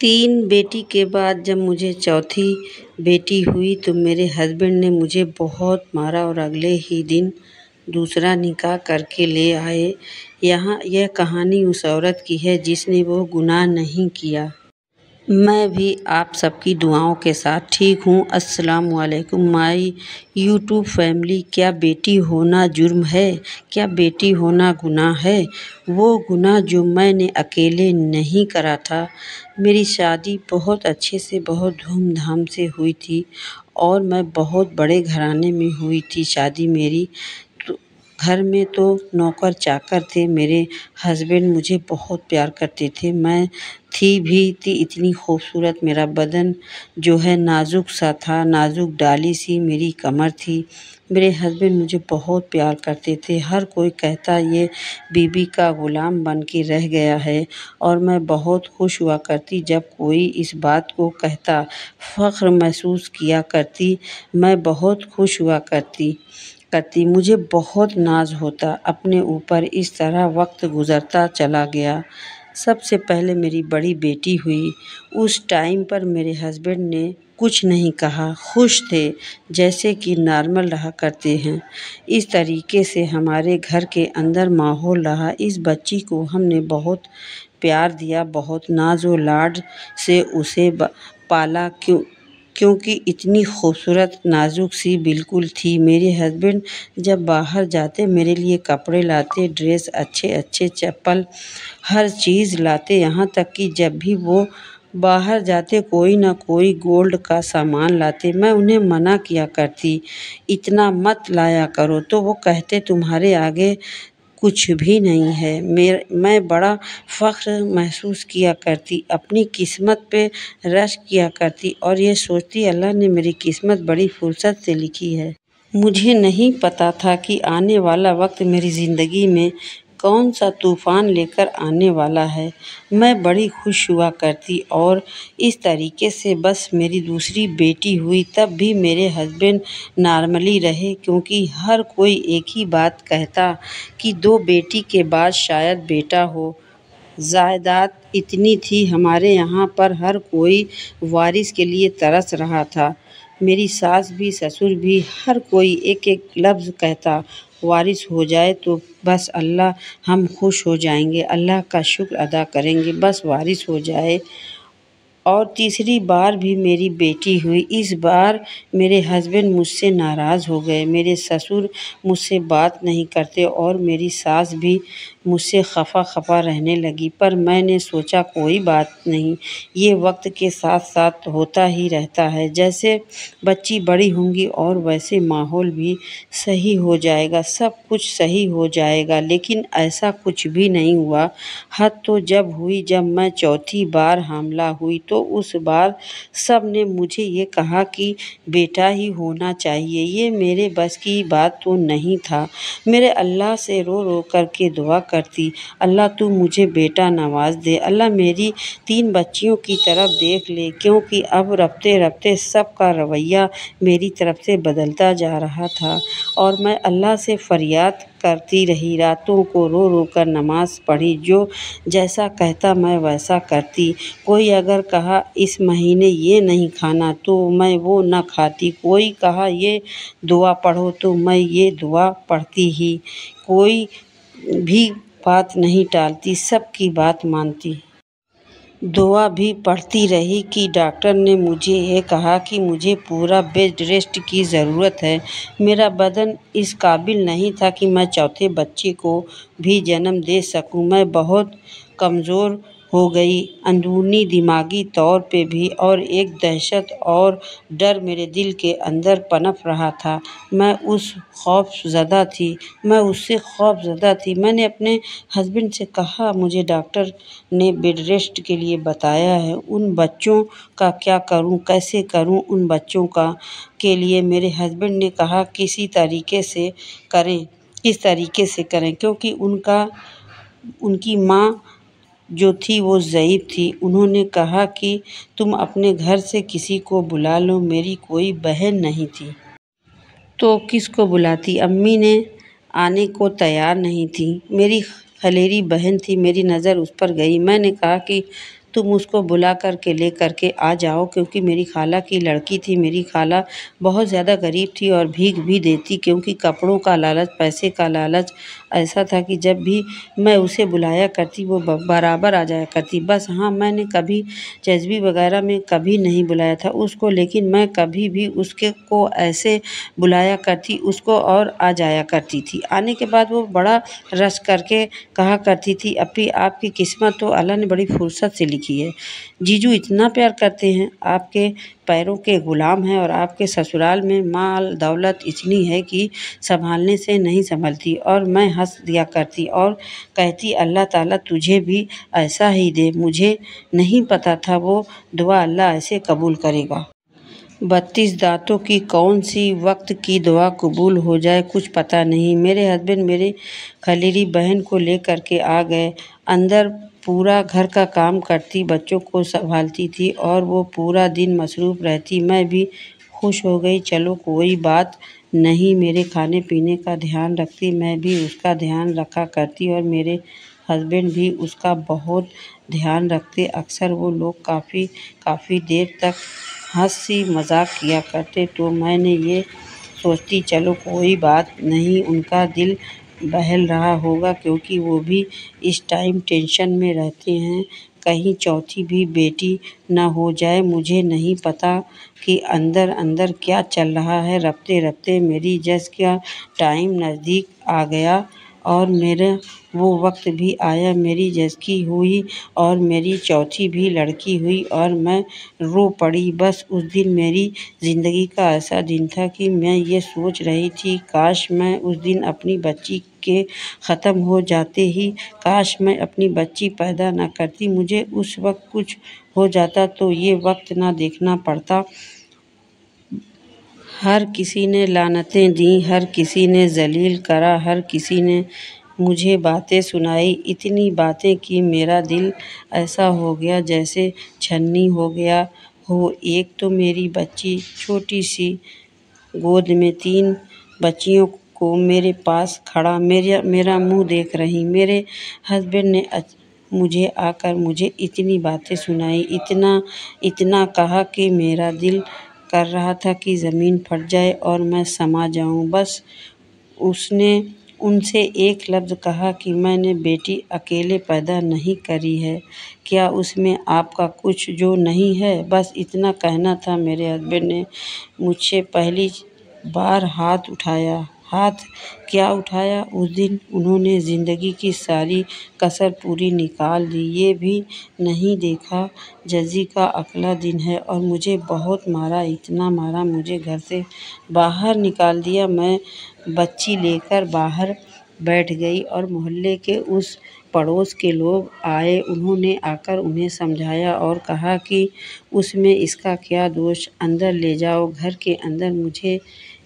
तीन बेटी के बाद जब मुझे चौथी बेटी हुई तो मेरे हस्बैंड ने मुझे बहुत मारा और अगले ही दिन दूसरा निकाह करके ले आए यहाँ यह कहानी उस औरत की है जिसने वो गुनाह नहीं किया मैं भी आप सबकी दुआओं के साथ ठीक हूँ अस्सलाम वालेकुम माय यूट्यूब फैमिली क्या बेटी होना जुर्म है क्या बेटी होना गुनाह है वो गुनाह जो मैंने अकेले नहीं करा था मेरी शादी बहुत अच्छे से बहुत धूमधाम से हुई थी और मैं बहुत बड़े घराने में हुई थी शादी मेरी घर में तो नौकर चाकर थे मेरे हस्बैंड मुझे बहुत प्यार करते थे मैं थी भी थी इतनी खूबसूरत मेरा बदन जो है नाज़ुक सा था नाज़ुक डाली सी मेरी कमर थी मेरे हस्बैंड मुझे बहुत प्यार करते थे हर कोई कहता ये बीबी का ग़ुलाम बन के रह गया है और मैं बहुत खुश हुआ करती जब कोई इस बात को कहता फ़ख्र महसूस किया करती मैं बहुत खुश हुआ करती करती मुझे बहुत नाज़ होता अपने ऊपर इस तरह वक्त गुज़रता चला गया सबसे पहले मेरी बड़ी बेटी हुई उस टाइम पर मेरे हस्बैंड ने कुछ नहीं कहा खुश थे जैसे कि नॉर्मल रहा करते हैं इस तरीके से हमारे घर के अंदर माहौल रहा इस बच्ची को हमने बहुत प्यार दिया बहुत नाज़ व लाड से उसे पाला क्यों क्योंकि इतनी खूबसूरत नाज़ुक सी बिल्कुल थी मेरे हस्बैंड जब बाहर जाते मेरे लिए कपड़े लाते ड्रेस अच्छे अच्छे चप्पल हर चीज़ लाते यहाँ तक कि जब भी वो बाहर जाते कोई ना कोई गोल्ड का सामान लाते मैं उन्हें मना किया करती इतना मत लाया करो तो वो कहते तुम्हारे आगे कुछ भी नहीं है मेर मैं बड़ा फ़ख्र महसूस किया करती अपनी किस्मत पे रश किया करती और ये सोचती अल्लाह ने मेरी किस्मत बड़ी फुर्सत से लिखी है मुझे नहीं पता था कि आने वाला वक्त मेरी ज़िंदगी में कौन सा तूफ़ान लेकर आने वाला है मैं बड़ी खुश हुआ करती और इस तरीके से बस मेरी दूसरी बेटी हुई तब भी मेरे हस्बैंड नॉर्मली रहे क्योंकि हर कोई एक ही बात कहता कि दो बेटी के बाद शायद बेटा हो जायदाद इतनी थी हमारे यहाँ पर हर कोई वारिस के लिए तरस रहा था मेरी सास भी ससुर भी हर कोई एक एक लफ्ज़ कहता वारिस हो जाए तो बस अल्लाह हम खुश हो जाएंगे अल्लाह का शुक्र अदा करेंगे बस वारिस हो जाए और तीसरी बार भी मेरी बेटी हुई इस बार मेरे हस्बैंड मुझसे नाराज़ हो गए मेरे ससुर मुझसे बात नहीं करते और मेरी सास भी मुझसे खफ़ा खफ़ा रहने लगी पर मैंने सोचा कोई बात नहीं ये वक्त के साथ साथ होता ही रहता है जैसे बच्ची बड़ी होंगी और वैसे माहौल भी सही हो जाएगा सब कुछ सही हो जाएगा लेकिन ऐसा कुछ भी नहीं हुआ हद तो जब हुई जब मैं चौथी बार हमला हुई तो उस बार सब ने मुझे ये कहा कि बेटा ही होना चाहिए ये मेरे बस की बात तो नहीं था मेरे अल्लाह से रो रो करके दुआ कर करती अल्लाह तू मुझे बेटा नवाज दे अल्लाह मेरी तीन बच्चियों की तरफ देख ले क्योंकि अब रफ्ते रफ्ते सब का रवैया मेरी तरफ से बदलता जा रहा था और मैं अल्लाह से फरियाद करती रही रातों को रो रो कर नमाज़ पढ़ी जो जैसा कहता मैं वैसा करती कोई अगर कहा इस महीने ये नहीं खाना तो मैं वो ना खाती कोई कहा ये दुआ पढ़ो तो मैं ये दुआ पढ़ती ही कोई भी बात नहीं टालती सबकी बात मानती दुआ भी पढ़ती रही कि डॉक्टर ने मुझे यह कहा कि मुझे पूरा बेड रेस्ट की ज़रूरत है मेरा बदन इस काबिल नहीं था कि मैं चौथे बच्चे को भी जन्म दे सकूं मैं बहुत कमज़ोर हो गई अंदरूनी दिमागी तौर पे भी और एक दहशत और डर मेरे दिल के अंदर पनप रहा था मैं उस खौफ ज़दा थी मैं उससे खौफ जदा थी मैंने अपने हस्बैंड से कहा मुझे डॉक्टर ने बेड रेस्ट के लिए बताया है उन बच्चों का क्या करूँ कैसे करूँ उन बच्चों का के लिए मेरे हस्बैंड ने कहा किसी तरीके से करें किस तरीके से करें क्योंकि उनका उनकी माँ जो थी वो ज़यीब थी उन्होंने कहा कि तुम अपने घर से किसी को बुला लो मेरी कोई बहन नहीं थी तो किस को बुलाती अम्मी ने आने को तैयार नहीं थी मेरी खलेरी बहन थी मेरी नज़र उस पर गई मैंने कहा कि तुम उसको बुला कर के ले करके आ जाओ क्योंकि मेरी खाला की लड़की थी मेरी खाला बहुत ज़्यादा गरीब थी और भीख भी देती क्योंकि कपड़ों का लालच पैसे का लालच ऐसा था कि जब भी मैं उसे बुलाया करती वो बराबर आ जाया करती बस हाँ मैंने कभी जज्बी वगैरह में कभी नहीं बुलाया था उसको लेकिन मैं कभी भी उसके को ऐसे बुलाया करती उसको और आ जाया करती थी आने के बाद वो बड़ा रस करके कहा करती थी अपनी आपकी किस्मत तो अल्लाह ने बड़ी फुर्सत से लिखी कीजिए जीजू इतना प्यार करते हैं आपके पैरों के गुलाम हैं और आपके ससुराल में माल दौलत इतनी है कि संभालने से नहीं संभलती और मैं हंस दिया करती और कहती अल्लाह ताला तुझे भी ऐसा ही दे मुझे नहीं पता था वो दुआ अल्लाह ऐसे कबूल करेगा बत्तीस दांतों की कौन सी वक्त की दुआ कबूल हो जाए कुछ पता नहीं मेरे हस्बैंड मेरे खलीरी बहन को ले कर के आ गए अंदर पूरा घर का काम करती बच्चों को संभालती थी और वो पूरा दिन मसरूफ़ रहती मैं भी खुश हो गई चलो कोई बात नहीं मेरे खाने पीने का ध्यान रखती मैं भी उसका ध्यान रखा करती और मेरे हस्बैंड भी उसका बहुत ध्यान रखते अक्सर वो लोग काफ़ी काफ़ी देर तक हंसी मजाक किया करते तो मैंने ये सोचती चलो कोई बात नहीं उनका दिल बहल रहा होगा क्योंकि वो भी इस टाइम टेंशन में रहते हैं कहीं चौथी भी बेटी ना हो जाए मुझे नहीं पता कि अंदर अंदर क्या चल रहा है रपते रपते मेरी जस का टाइम नज़दीक आ गया और मेरा वो वक्त भी आया मेरी जैसकी हुई और मेरी चौथी भी लड़की हुई और मैं रो पड़ी बस उस दिन मेरी ज़िंदगी का ऐसा दिन था कि मैं ये सोच रही थी काश मैं उस दिन अपनी बच्ची के ख़त्म हो जाते ही काश मैं अपनी बच्ची पैदा ना करती मुझे उस वक्त कुछ हो जाता तो ये वक्त ना देखना पड़ता हर किसी ने लानतें दीं हर किसी ने जलील करा हर किसी ने मुझे बातें सुनाई इतनी बातें कि मेरा दिल ऐसा हो गया जैसे छन्नी हो गया हो एक तो मेरी बच्ची छोटी सी गोद में तीन बच्चियों को मेरे पास खड़ा मेरा मेरा मुंह देख रही मेरे हस्बैंड ने मुझे आकर मुझे इतनी बातें सुनाई इतना इतना कहा कि मेरा दिल कर रहा था कि ज़मीन फट जाए और मैं समा जाऊं बस उसने उनसे एक लफ्ज़ कहा कि मैंने बेटी अकेले पैदा नहीं करी है क्या उसमें आपका कुछ जो नहीं है बस इतना कहना था मेरे हस्बैंड ने मुझसे पहली बार हाथ उठाया हाथ क्या उठाया उस दिन उन्होंने ज़िंदगी की सारी कसर पूरी निकाल दी ये भी नहीं देखा जजी का अगला दिन है और मुझे बहुत मारा इतना मारा मुझे घर से बाहर निकाल दिया मैं बच्ची लेकर बाहर बैठ गई और मोहल्ले के उस पड़ोस के लोग आए उन्होंने आकर उन्हें समझाया और कहा कि उसमें इसका क्या दोष अंदर ले जाओ घर के अंदर मुझे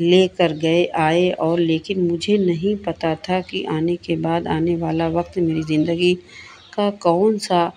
लेकर गए आए और लेकिन मुझे नहीं पता था कि आने के बाद आने वाला वक्त मेरी ज़िंदगी का कौन सा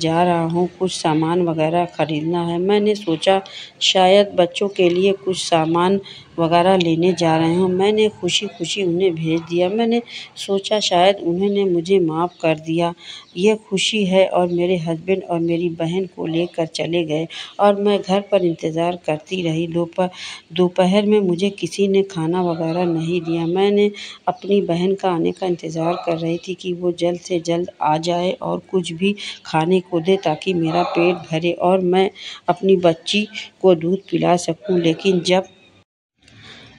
जा रहा हूँ कुछ सामान वगैरह खरीदना है मैंने सोचा शायद बच्चों के लिए कुछ सामान वगैरह लेने जा रहे हूँ मैंने खुशी खुशी उन्हें भेज दिया मैंने सोचा शायद उन्होंने मुझे माफ़ कर दिया यह खुशी है और मेरे हस्बैंड और मेरी बहन को लेकर चले गए और मैं घर पर इंतज़ार करती रही दोपहर दोपहर में मुझे किसी ने खाना वगैरह नहीं दिया मैंने अपनी बहन का आने का इंतज़ार कर रही थी कि वो जल्द से जल्द आ जाए और कुछ भी खाने कूदे ताकि मेरा पेट भरे और मैं अपनी बच्ची को दूध पिला सकूं लेकिन जब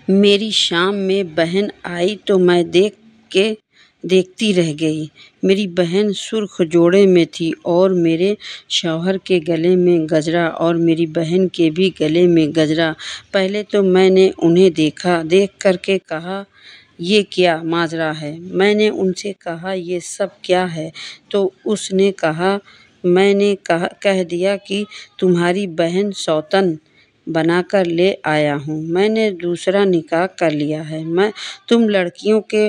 मेरी शाम में बहन आई तो मैं देख के देखती रह गई मेरी बहन सुर्ख जोड़े में थी और मेरे शौहर के गले में गजरा और मेरी बहन के भी गले में गजरा पहले तो मैंने उन्हें देखा देख कर के कहा ये क्या माजरा है मैंने उनसे कहा ये सब क्या है तो उसने कहा मैंने कहा कह दिया कि तुम्हारी बहन सौतन बनाकर ले आया हूँ मैंने दूसरा निकाह कर लिया है मैं तुम लड़कियों के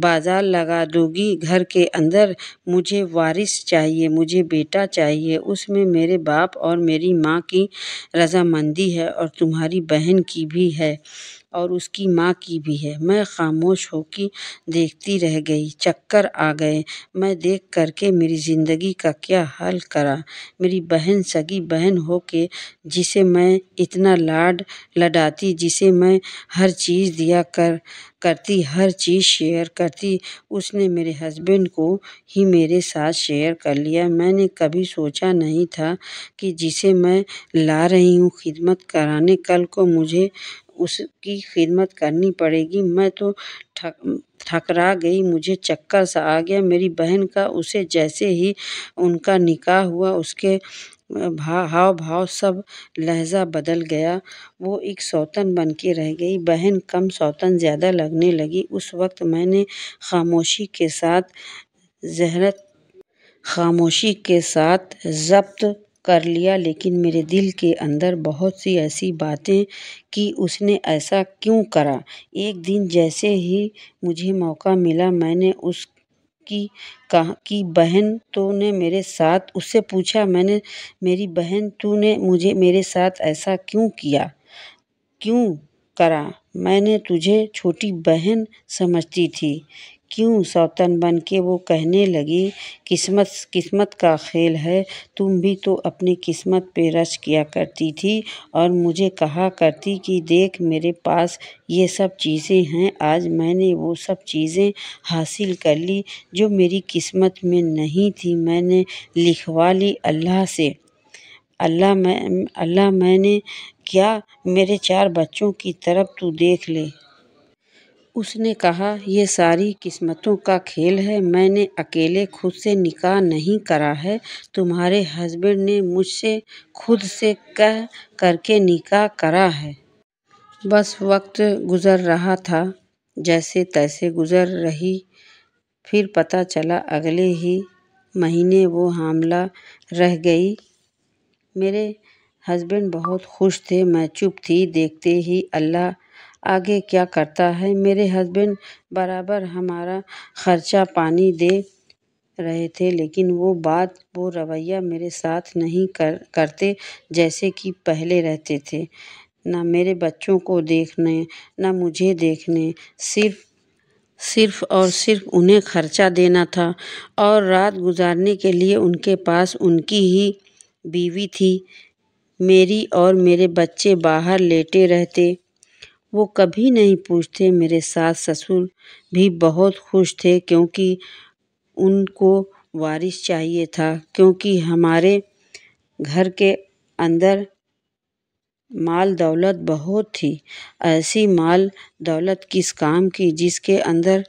बाज़ार लगा दोगी घर के अंदर मुझे वारिस चाहिए मुझे बेटा चाहिए उसमें मेरे बाप और मेरी माँ की रजामंदी है और तुम्हारी बहन की भी है और उसकी माँ की भी है मैं खामोश होकर देखती रह गई चक्कर आ गए मैं देख कर के मेरी ज़िंदगी का क्या हल करा मेरी बहन सगी बहन हो के जिसे मैं इतना लाड लडाती जिसे मैं हर चीज़ दिया कर करती हर चीज़ शेयर करती उसने मेरे हस्बैंड को ही मेरे साथ शेयर कर लिया मैंने कभी सोचा नहीं था कि जिसे मैं ला रही हूँ खिदमत कराने कल को मुझे उसकी खिदमत करनी पड़ेगी मैं तो ठक ठकरा गई मुझे चक्कर सा आ गया मेरी बहन का उसे जैसे ही उनका निकाह हुआ उसके भा हाव भाव सब लहजा बदल गया वो एक सौतन बन के रह गई बहन कम सौतन ज़्यादा लगने लगी उस वक्त मैंने खामोशी के साथ जहरत खामोशी के साथ जब्त कर लिया लेकिन मेरे दिल के अंदर बहुत सी ऐसी बातें कि उसने ऐसा क्यों करा एक दिन जैसे ही मुझे मौका मिला मैंने उस की कहा कि बहन तो ने मेरे साथ उससे पूछा मैंने मेरी बहन तूने मुझे मेरे साथ ऐसा क्यों किया क्यों करा मैंने तुझे छोटी बहन समझती थी क्यों सौतन बन के वो कहने लगी किस्मत किस्मत का खेल है तुम भी तो अपनी किस्मत पे रश किया करती थी और मुझे कहा करती कि देख मेरे पास ये सब चीज़ें हैं आज मैंने वो सब चीज़ें हासिल कर ली जो मेरी किस्मत में नहीं थी मैंने लिखवा ली अल्लाह से अल्लाह मैं अल्लाह मैंने क्या मेरे चार बच्चों की तरफ तू देख ले उसने कहा ये सारी किस्मतों का खेल है मैंने अकेले खुद से निकाह नहीं करा है तुम्हारे हस्बैंड ने मुझसे खुद से कह करके निकाह करा है बस वक्त गुज़र रहा था जैसे तैसे गुज़र रही फिर पता चला अगले ही महीने वो हामला रह गई मेरे हस्बैंड बहुत खुश थे मैं चुप थी देखते ही अल्लाह आगे क्या करता है मेरे हस्बैंड बराबर हमारा खर्चा पानी दे रहे थे लेकिन वो बात वो रवैया मेरे साथ नहीं कर करते जैसे कि पहले रहते थे ना मेरे बच्चों को देखने ना मुझे देखने सिर्फ सिर्फ और सिर्फ उन्हें खर्चा देना था और रात गुजारने के लिए उनके पास उनकी ही बीवी थी मेरी और मेरे बच्चे बाहर लेटे रहते वो कभी नहीं पूछते मेरे सास ससुर भी बहुत खुश थे क्योंकि उनको वारिस चाहिए था क्योंकि हमारे घर के अंदर माल दौलत बहुत थी ऐसी माल दौलत किस काम की जिसके अंदर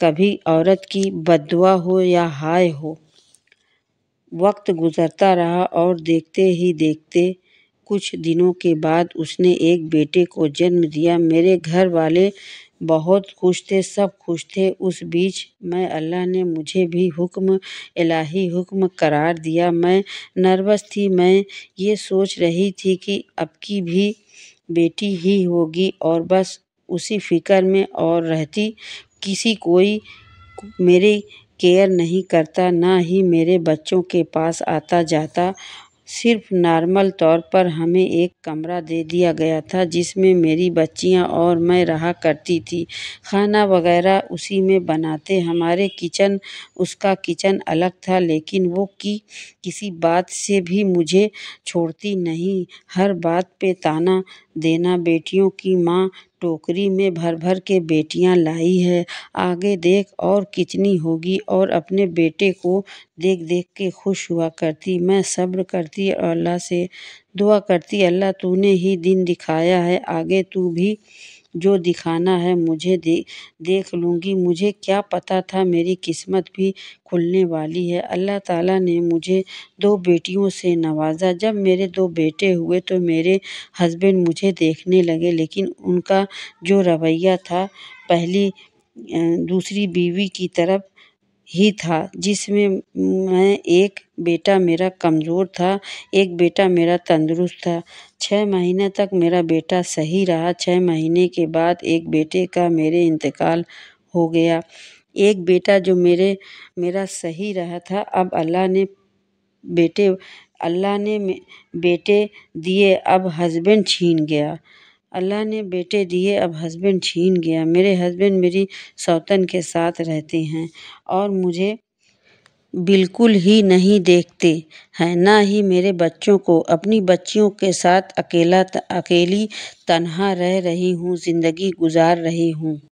कभी औरत की बदवा हो या हाय हो वक्त गुजरता रहा और देखते ही देखते कुछ दिनों के बाद उसने एक बेटे को जन्म दिया मेरे घर वाले बहुत खुश थे सब खुश थे उस बीच मैं अल्लाह ने मुझे भी हुक्म इलाही हुक्म करार दिया मैं नर्वस थी मैं ये सोच रही थी कि अब की भी बेटी ही होगी और बस उसी फिक्र में और रहती किसी कोई मेरे केयर नहीं करता ना ही मेरे बच्चों के पास आता जाता सिर्फ नॉर्मल तौर पर हमें एक कमरा दे दिया गया था जिसमें मेरी बच्चियाँ और मैं रहा करती थी खाना वगैरह उसी में बनाते हमारे किचन उसका किचन अलग था लेकिन वो कि किसी बात से भी मुझे छोड़ती नहीं हर बात पे ताना देना बेटियों की माँ टोकरी में भर भर के बेटियाँ लाई है आगे देख और कितनी होगी और अपने बेटे को देख देख के खुश हुआ करती मैं सब्र करती और अल्लाह से दुआ करती अल्लाह तूने ही दिन दिखाया है आगे तू भी जो दिखाना है मुझे दे देख लूँगी मुझे क्या पता था मेरी किस्मत भी खुलने वाली है अल्लाह ताला ने मुझे दो बेटियों से नवाजा जब मेरे दो बेटे हुए तो मेरे हस्बैंड मुझे देखने लगे लेकिन उनका जो रवैया था पहली दूसरी बीवी की तरफ ही था जिसमें मैं एक बेटा मेरा कमज़ोर था एक बेटा मेरा तंदुरुस्त था छः महीने तक मेरा बेटा सही रहा छः महीने के बाद एक बेटे का मेरे इंतकाल हो गया एक बेटा जो मेरे मेरा सही रहा था अब अल्लाह ने बेटे अल्लाह ने बेटे दिए अब हस्बैंड छीन गया अल्लाह ने बेटे दिए अब हस्बैंड छीन गया मेरे हस्बैंड मेरी सौतन के साथ रहते हैं और मुझे बिल्कुल ही नहीं देखते हैं ना ही मेरे बच्चों को अपनी बच्चियों के साथ अकेला अकेली तन्हा रह रही हूँ ज़िंदगी गुजार रही हूँ